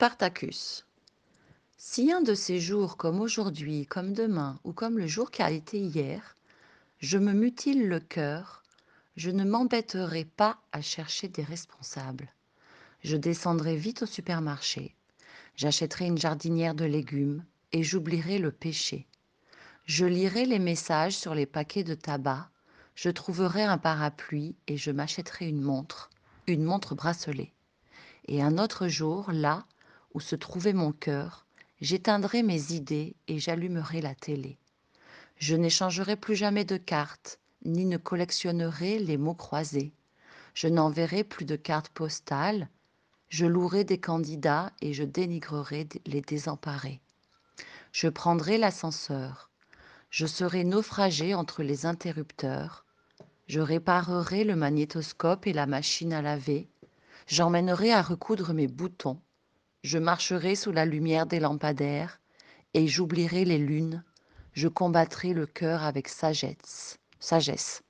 Spartacus. Si un de ces jours comme aujourd'hui, comme demain, ou comme le jour qui a été hier, je me mutile le cœur, je ne m'embêterai pas à chercher des responsables. Je descendrai vite au supermarché, j'achèterai une jardinière de légumes et j'oublierai le péché. Je lirai les messages sur les paquets de tabac, je trouverai un parapluie et je m'achèterai une montre, une montre bracelet. Et un autre jour, là, où se trouvait mon cœur, j'éteindrai mes idées et j'allumerai la télé. Je n'échangerai plus jamais de cartes, ni ne collectionnerai les mots croisés. Je n'enverrai plus de cartes postales, je louerai des candidats et je dénigrerai les désemparés. Je prendrai l'ascenseur. Je serai naufragé entre les interrupteurs. Je réparerai le magnétoscope et la machine à laver. J'emmènerai à recoudre mes boutons. Je marcherai sous la lumière des lampadaires, et j'oublierai les lunes, je combattrai le cœur avec sagesse. sagesse.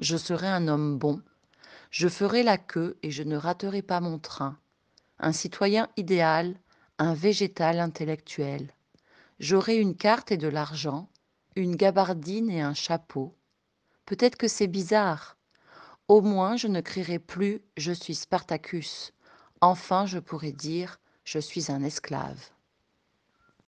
Je serai un homme bon, je ferai la queue et je ne raterai pas mon train. Un citoyen idéal, un végétal intellectuel. J'aurai une carte et de l'argent, une gabardine et un chapeau. Peut-être que c'est bizarre. Au moins je ne crierai plus Je suis Spartacus. Enfin je pourrai dire je suis un esclave.